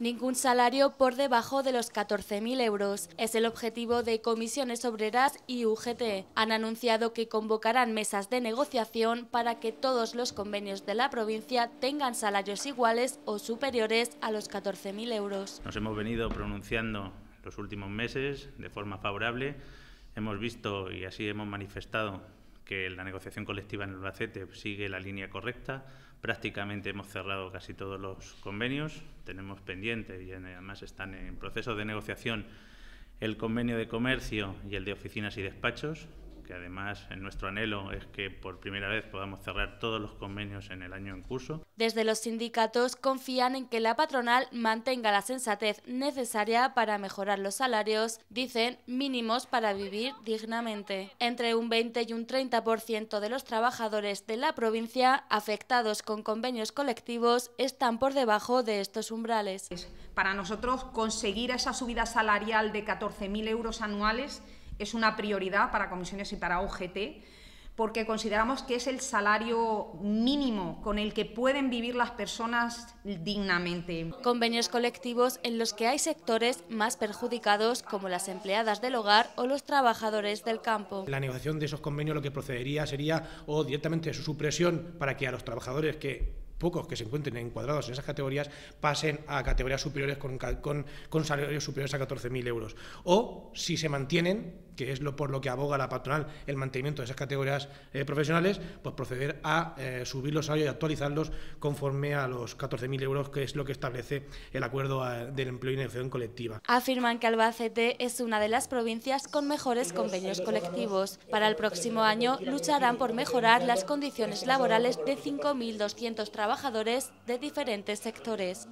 ningún salario por debajo de los 14.000 euros. Es el objetivo de Comisiones Obreras y UGT. Han anunciado que convocarán mesas de negociación para que todos los convenios de la provincia tengan salarios iguales o superiores a los 14.000 euros. Nos hemos venido pronunciando los últimos meses de forma favorable. Hemos visto y así hemos manifestado que la negociación colectiva en el BACETE sigue la línea correcta. Prácticamente hemos cerrado casi todos los convenios. Tenemos pendientes y además están en proceso de negociación el convenio de comercio y el de oficinas y despachos, que además nuestro anhelo es que por primera vez podamos cerrar todos los convenios en el año en curso. Desde los sindicatos confían en que la patronal mantenga la sensatez necesaria para mejorar los salarios, dicen mínimos para vivir dignamente. Entre un 20 y un 30% de los trabajadores de la provincia afectados con convenios colectivos están por debajo de estos umbrales. Para nosotros conseguir esa subida salarial de 14.000 euros anuales es una prioridad para comisiones y para UGT porque consideramos que es el salario mínimo con el que pueden vivir las personas dignamente. Convenios colectivos en los que hay sectores más perjudicados como las empleadas del hogar o los trabajadores del campo. La negociación de esos convenios lo que procedería sería o directamente su supresión para que a los trabajadores que pocos que se encuentren encuadrados en esas categorías pasen a categorías superiores con, con, con salarios superiores a 14.000 euros. O si se mantienen que es lo por lo que aboga la patronal el mantenimiento de esas categorías eh, profesionales, pues proceder a eh, subir los salarios y actualizarlos conforme a los 14.000 euros, que es lo que establece el acuerdo eh, del empleo y negociación colectiva. Afirman que Albacete es una de las provincias con mejores convenios colectivos. Para el próximo año lucharán por mejorar las condiciones laborales de 5.200 trabajadores de diferentes sectores.